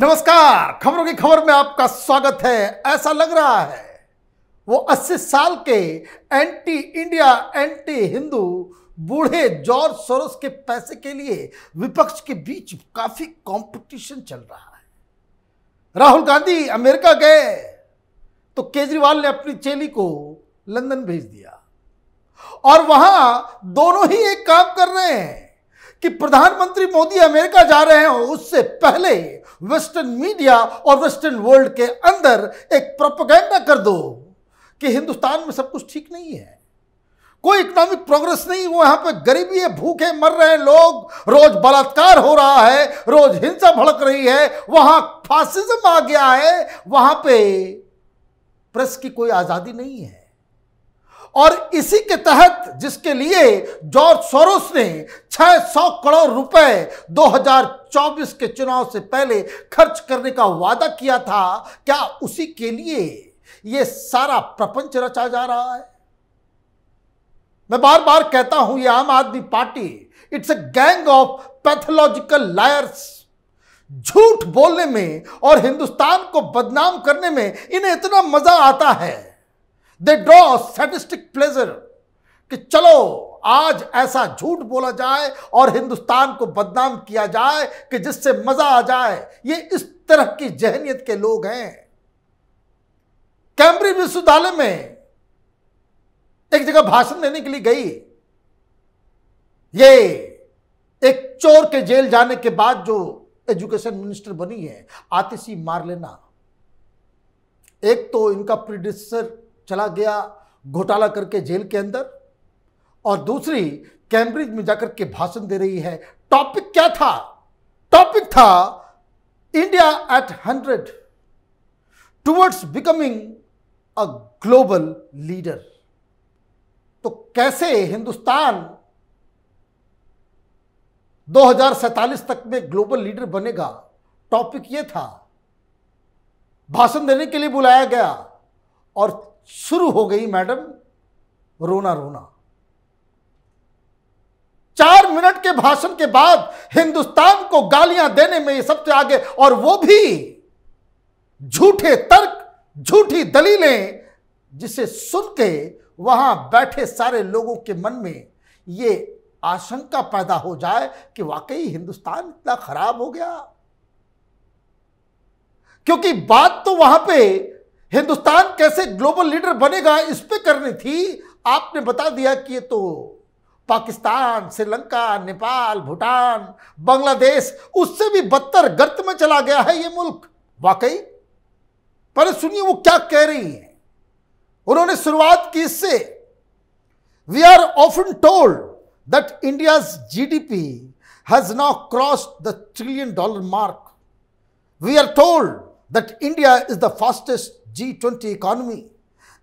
नमस्कार खबरों की खबर में आपका स्वागत है ऐसा लग रहा है वो 80 साल के एंटी इंडिया एंटी हिंदू बूढ़े जॉर्ज सोरोस के पैसे के लिए विपक्ष के बीच काफी कंपटीशन चल रहा है राहुल गांधी अमेरिका गए तो केजरीवाल ने अपनी चेली को लंदन भेज दिया और वहां दोनों ही एक काम कर रहे हैं कि प्रधानमंत्री मोदी अमेरिका जा रहे हैं उससे पहले वेस्टर्न मीडिया और वेस्टर्न वर्ल्ड के अंदर एक प्रोपोगेंडा कर दो कि हिंदुस्तान में सब कुछ ठीक नहीं है कोई इकोनॉमिक प्रोग्रेस नहीं हुआ यहाँ पे गरीबी है भूखे मर रहे हैं लोग रोज बलात्कार हो रहा है रोज हिंसा भड़क रही है वहां फासिज्म आ गया है वहां पे प्रेस की कोई आजादी नहीं है और इसी के तहत जिसके लिए जॉर्ज सोरोस ने 600 करोड़ रुपए 2024 के चुनाव से पहले खर्च करने का वादा किया था क्या उसी के लिए यह सारा प्रपंच रचा जा रहा है मैं बार बार कहता हूं यह Aam Aadmi party it's a gang of pathological liars झूठ बोलने में और हिंदुस्तान को बदनाम करने में इन्हें इतना मजा आता है दे ड्रॉ स्टैटिस्टिक प्लेजर कि चलो आज ऐसा झूठ बोला जाए और हिंदुस्तान को बदनाम किया जाए कि जिससे मजा आ जाए ये इस तरह की जहनीत के लोग हैं कैम्ब्रिज विश्वविद्यालय में एक जगह भाषण देने के लिए गई ये एक चोर के जेल जाने के बाद जो एजुकेशन मिनिस्टर बनी है आतिशी मार लेना एक तो इनका प्रीडिसर चला गया घोटाला करके जेल के अंदर और दूसरी कैम्ब्रिज में जाकर के भाषण दे रही है टॉपिक क्या था टॉपिक था India at hundred towards becoming a global leader तो कैसे हिंदुस्तान दो तक में ग्लोबल लीडर बनेगा टॉपिक ये था भाषण देने के लिए बुलाया गया और शुरू हो गई मैडम रोना रोना चार मिनट के भाषण के बाद हिंदुस्तान को गालियां देने में ये सबसे आगे और वो भी झूठे तर्क झूठी दलीलें जिसे सुन के वहां बैठे सारे लोगों के मन में ये आशंका पैदा हो जाए कि वाकई हिंदुस्तान इतना खराब हो गया क्योंकि बात तो वहां पे हिंदुस्तान कैसे ग्लोबल लीडर बनेगा इस पर करनी थी आपने बता दिया कि ये तो पाकिस्तान श्रीलंका नेपाल भूटान बांग्लादेश उससे भी बदतर गर्त में चला गया है ये मुल्क वाकई पर सुनिए वो क्या कह रही है उन्होंने शुरुआत की इससे we are often told G D P has now cross the trillion dollar mark we are told that India is the fastest G20 economy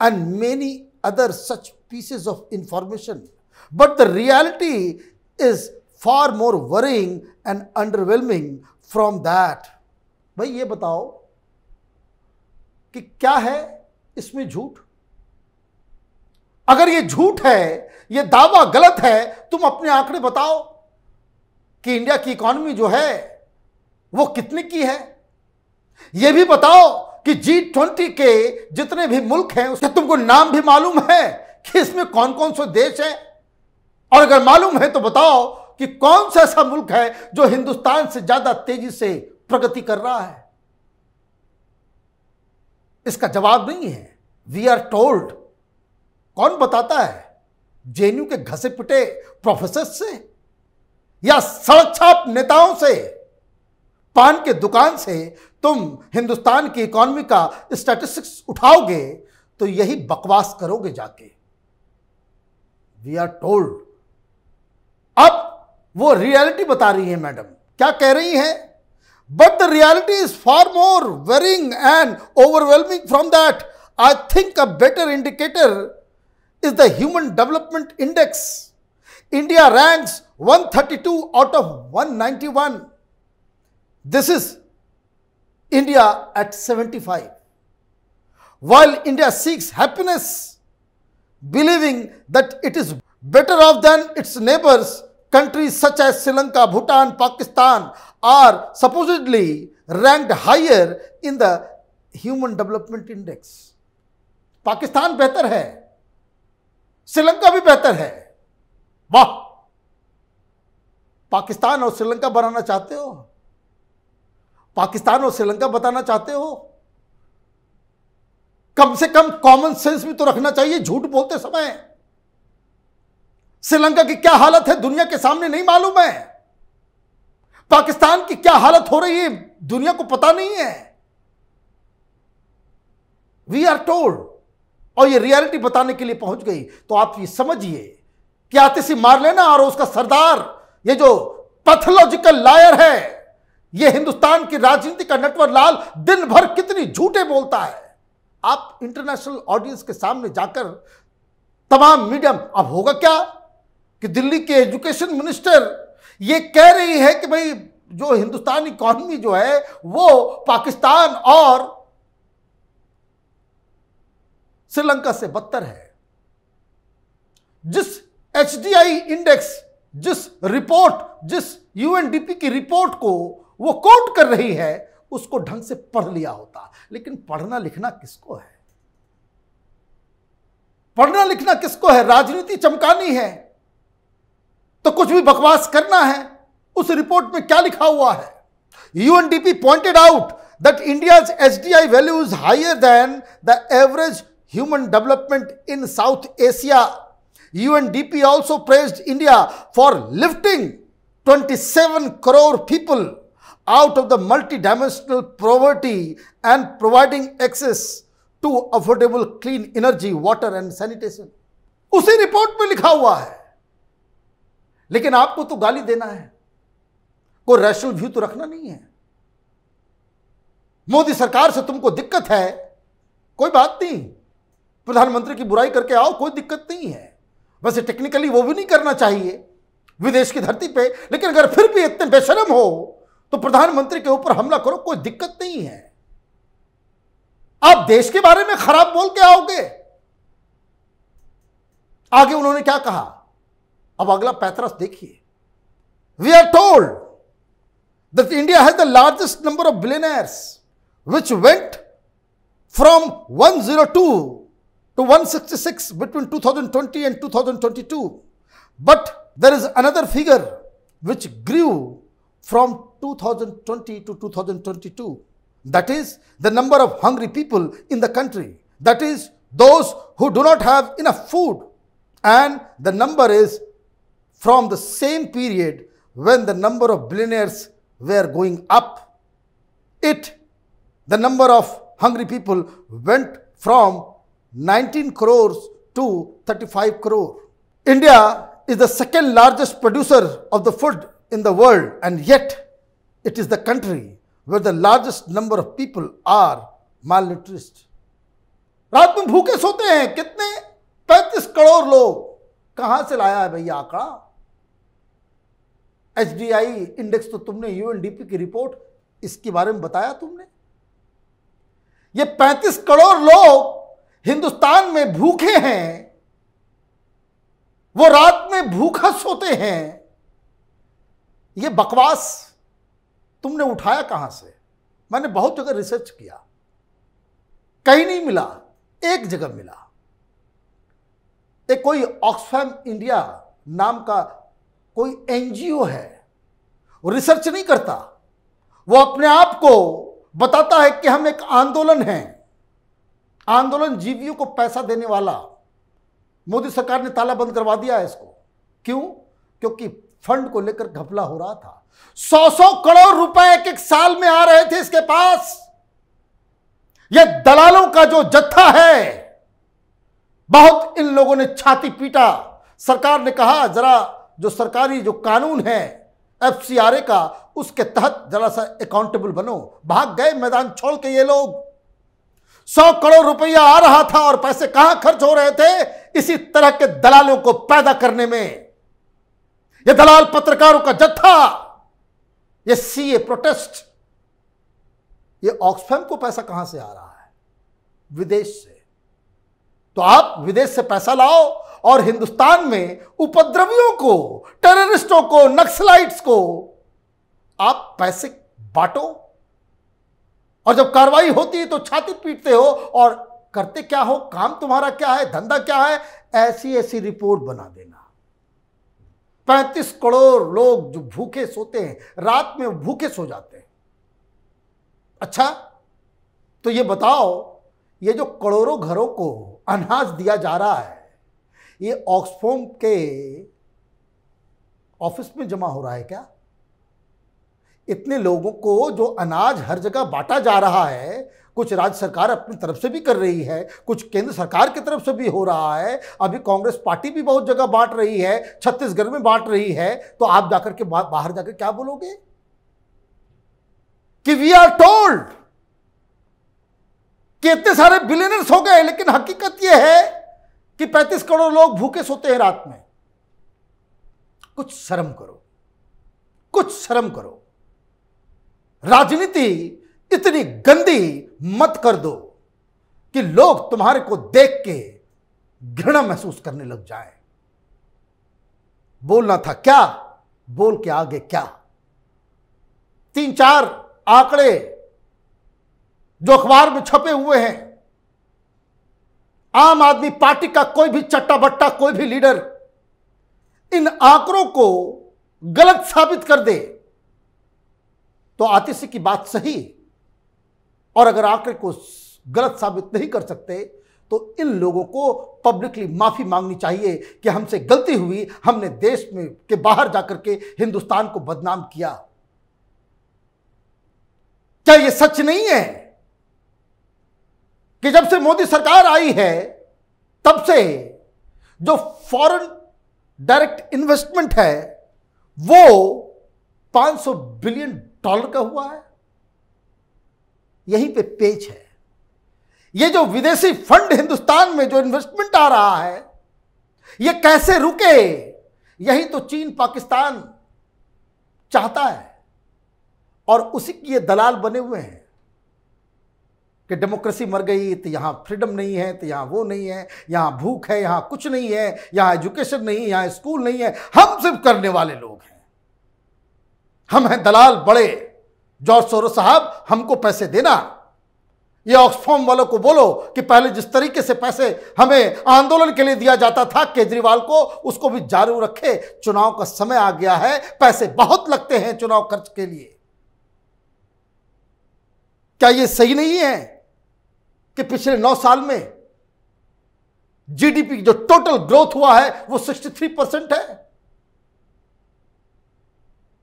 and many other such pieces of information. But the reality is far more worrying and underwhelming from that. भाई ये बताओ कि क्या है इसमें झूठ अगर ये झूठ है ये दावा गलत है तुम अपने आंकड़े बताओ कि इंडिया की इकॉनमी जो है वो कितने की है ये भी बताओ कि जी ट्वेंटी के जितने भी मुल्क हैं उसके तुमको नाम भी मालूम है कि इसमें कौन कौन से देश है और अगर मालूम है तो बताओ कि कौन सा ऐसा मुल्क है जो हिंदुस्तान से ज्यादा तेजी से प्रगति कर रहा है इसका जवाब नहीं है वी आर टोल्ड कौन बताता है जेएनयू के घसे पिटे प्रोफेसर से या सड़क छाप नेताओं से पान के दुकान से तुम हिंदुस्तान की इकोनॉमी का स्टैटिस्टिक्स उठाओगे तो यही बकवास करोगे जाके वी आर टोल्ड अब वो रियलिटी बता रही है मैडम क्या कह रही है but the reality is far more worrying and overwhelming from that I think a better indicator is the human development index India ranks 132 out of 191. This is India at 75. While India seeks happiness, believing that it is better off than its neighbors, countries such as Sri Lanka, Bhutan, Pakistan are supposedly ranked higher in the Human Development Index. Pakistan better hai. Sri Lanka bhi better hai. है Pakistan Pakistan Sri Lanka banana chahte ho? Pakistan और श्रीलंका बताना चाहते हो कम से कम common sense भी तो रखना चाहिए झूठ बोलते समय श्रीलंका की क्या हालत है दुनिया के सामने नहीं मालूम है पाकिस्तान की क्या हालत हो रही है दुनिया को पता नहीं है वी आर टोल्ड और ये रियलिटी बताने के लिए पहुंच गई तो आप ये समझिए कि आतिशी मार लेना और उसका सरदार ये जो पैथोलॉजिकल लायर है यह हिंदुस्तान की राजनीति का नटवर लाल दिन भर कितनी झूठे बोलता है आप इंटरनेशनल ऑडियंस के सामने जाकर तमाम मीडियम अब होगा क्या कि दिल्ली के एजुकेशन मिनिस्टर ये कह रही है कि भाई जो हिंदुस्तान इकॉनमी जो है वो पाकिस्तान और श्रीलंका से बदतर है जिस एच इंडेक्स जिस रिपोर्ट जिस यूएनडीपी की रिपोर्ट को वो कोट कर रही है उसको ढंग से पढ़ लिया होता लेकिन पढ़ना लिखना किसको है पढ़ना लिखना किसको है राजनीति चमकानी है तो कुछ भी बकवास करना है उस रिपोर्ट में क्या लिखा हुआ है UNDP pointed out that India H D I value is higher than the average human development in South Asia UNDP also praised India for lifting twenty seven crore people out of the multidimensional poverty and providing access to affordable clean energy, water and sanitation. उसी report में लिखा हुआ है लेकिन आपको तो गाली देना है कोई रैशनल व्यू तो रखना नहीं है मोदी सरकार से तुमको दिक्कत है कोई बात नहीं प्रधानमंत्री की बुराई करके आओ कोई दिक्कत नहीं है वैसे टेक्निकली वो भी नहीं करना चाहिए विदेश की धरती पे लेकिन अगर फिर भी इतने बेशरम हो तो प्रधानमंत्री के ऊपर हमला करो कोई दिक्कत नहीं है आप देश के बारे में खराब बोल के आओगे आगे उन्होंने क्या कहा अब अगला पैथरस देखिए we are told that India has the largest number of billionaires which went from one zero two to one sixty six between two thousand twenty and two but there is another figure which grew from 2020 to 2022. That is the number of hungry people in the country. That is those who do not have enough food. And the number is from the same period when the number of billionaires were going up. It, the number of hungry people went from 19 crores to 35 crore. India is the second largest producer of the food in the world, and yet it is the country where the largest number of people are malnourished. रात में भूखे सोते हैं कितने 35 करोड़ लोग कहां से लाया है भैया आंकड़ा एच इंडेक्स तो तुमने यूएनडीपी की रिपोर्ट इसके बारे में बताया तुमने ये 35 करोड़ लोग हिंदुस्तान में भूखे हैं वो रात में भूखा सोते हैं ये बकवास तुमने उठाया कहां से मैंने बहुत जगह रिसर्च किया कहीं नहीं मिला एक जगह मिला एक कोई ऑक्सफैम इंडिया नाम का कोई एनजीओ है वो रिसर्च नहीं करता वो अपने आप को बताता है कि हम एक आंदोलन हैं आंदोलन जीवियों को पैसा देने वाला मोदी सरकार ने ताला बंद करवा दिया है इसको क्यों क्योंकि फंड को लेकर घपला हो रहा था सौ सौ करोड़ रुपए एक एक साल में आ रहे थे इसके पास यह दलालों का जो जत्था है बहुत इन लोगों ने छाती पीटा सरकार ने कहा जरा जो सरकारी जो कानून है एफ का उसके तहत जरा सा अकाउंटेबल बनो भाग गए मैदान छोड़ के ये लोग सौ करोड़ रुपया आ रहा था और पैसे कहां खर्च हो रहे थे इसी तरह के दलालों को पैदा करने में ये दलाल पत्रकारों का जत्था ये सीए प्रोटेस्ट ये ऑक्सफैम को पैसा कहां से आ रहा है विदेश से तो आप विदेश से पैसा लाओ और हिंदुस्तान में उपद्रवियों को टेररिस्टों को नक्सलाइट्स को आप पैसे बांटो और जब कार्रवाई होती है तो छाती पीटते हो और करते क्या हो काम तुम्हारा क्या है धंधा क्या है ऐसी ऐसी रिपोर्ट बना देना पैंतीस करोड़ लोग जो भूखे सोते हैं रात में भूखे सो जाते हैं अच्छा तो ये बताओ ये जो करोड़ों घरों को अनाज दिया जा रहा है ये ऑक्सफोम के ऑफिस में जमा हो रहा है क्या इतने लोगों को जो अनाज हर जगह बांटा जा रहा है कुछ राज्य सरकार अपनी तरफ से भी कर रही है कुछ केंद्र सरकार की तरफ से भी हो रहा है अभी कांग्रेस पार्टी भी बहुत जगह बांट रही है छत्तीसगढ़ में बांट रही है तो आप जाकर के बा, बाहर जाकर क्या बोलोगे कि वी आर टोल्ड कि इतने सारे बिलियनर्स हो गए लेकिन हकीकत यह है कि 35 करोड़ लोग भूखे सोते हैं रात में कुछ शर्म करो कुछ शर्म करो राजनीति इतनी गंदी मत कर दो कि लोग तुम्हारे को देख के घृणा महसूस करने लग जाए बोलना था क्या बोल के आगे क्या तीन चार आंकड़े जो अखबार में छपे हुए हैं आम आदमी पार्टी का कोई भी चट्टा बट्टा कोई भी लीडर इन आंकड़ों को गलत साबित कर दे तो आतिशी की बात सही और अगर आंकड़े को गलत साबित नहीं कर सकते तो इन लोगों को पब्लिकली माफ़ी मांगनी चाहिए कि हमसे गलती हुई हमने देश में के बाहर जाकर के हिंदुस्तान को बदनाम किया क्या यह सच नहीं है कि जब से मोदी सरकार आई है तब से जो फॉरेन डायरेक्ट इन्वेस्टमेंट है वो 500 बिलियन डॉलर का हुआ है यहीं पे पेच है ये जो विदेशी फंड हिंदुस्तान में जो इन्वेस्टमेंट आ रहा है ये कैसे रुके यही तो चीन पाकिस्तान चाहता है और उसी की ये दलाल बने हुए हैं कि डेमोक्रेसी मर गई तो यहां फ्रीडम नहीं है तो यहां वो नहीं है यहां भूख है यहां कुछ नहीं है यहां एजुकेशन नहीं यहां स्कूल नहीं है हम सिर्फ करने वाले लोग हैं हम हैं दलाल बड़े जॉर्ज सोरो साहब हमको पैसे देना ये ऑक्सफॉर्म वालों को बोलो कि पहले जिस तरीके से पैसे हमें आंदोलन के लिए दिया जाता था केजरीवाल को उसको भी जारी रखे चुनाव का समय आ गया है पैसे बहुत लगते हैं चुनाव खर्च के लिए क्या ये सही नहीं है कि पिछले नौ साल में जीडीपी जो टोटल ग्रोथ हुआ है वो 63 परसेंट है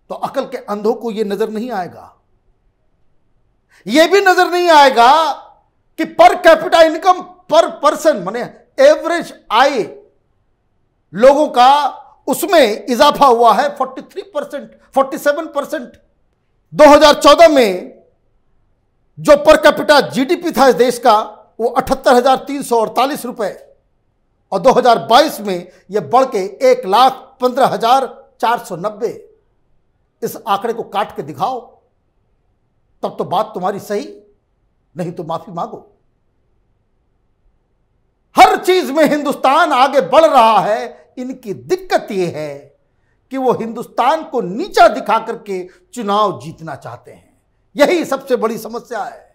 तो अकल के अंधों को ये नजर नहीं आएगा यह भी नजर नहीं आएगा कि per capita income per person माने एवरेज आय लोगों का उसमें इजाफा हुआ है 43 परसेंट फोर्टी परसेंट 2014 में जो पर कैपिटा जीडीपी था इस देश का वो अठहत्तर हजार तीन सौ अड़तालीस और 2022 में यह बढ़ के एक लाख पंद्रह हजार चार सौ नब्बे इस आंकड़े को काट के दिखाओ तब तो बात तुम्हारी सही नहीं तो माफी मांगो हर चीज में हिंदुस्तान आगे बढ़ रहा है इनकी दिक्कत यह है कि वो हिंदुस्तान को नीचा दिखा करके चुनाव जीतना चाहते हैं यही सबसे बड़ी समस्या है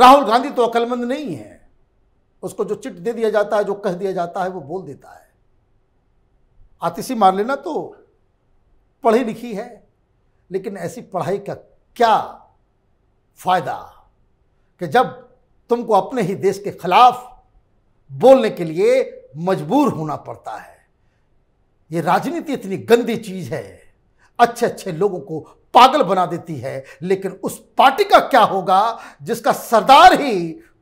राहुल गांधी तो अकलमंद नहीं है उसको जो चिट दे दिया जाता है जो कह दिया जाता है वो बोल देता है आतिशी मार लेना तो पढ़ी लिखी है लेकिन ऐसी पढ़ाई का क्या फ़ायदा कि जब तुमको अपने ही देश के खिलाफ बोलने के लिए मजबूर होना पड़ता है ये राजनीति इतनी गंदी चीज़ है अच्छे अच्छे लोगों को पागल बना देती है लेकिन उस पार्टी का क्या होगा जिसका सरदार ही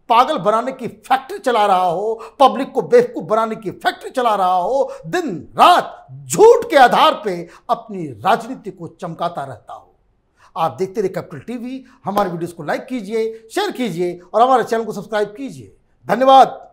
पागल बनाने की फैक्ट्री चला रहा हो पब्लिक को बेवकूफ बनाने की फैक्ट्री चला रहा हो दिन रात झूठ के आधार पे अपनी राजनीति को चमकाता रहता हो आप देखते रहिए कैपिटल टीवी हमारे वीडियोस को लाइक कीजिए शेयर कीजिए और हमारे चैनल को सब्सक्राइब कीजिए धन्यवाद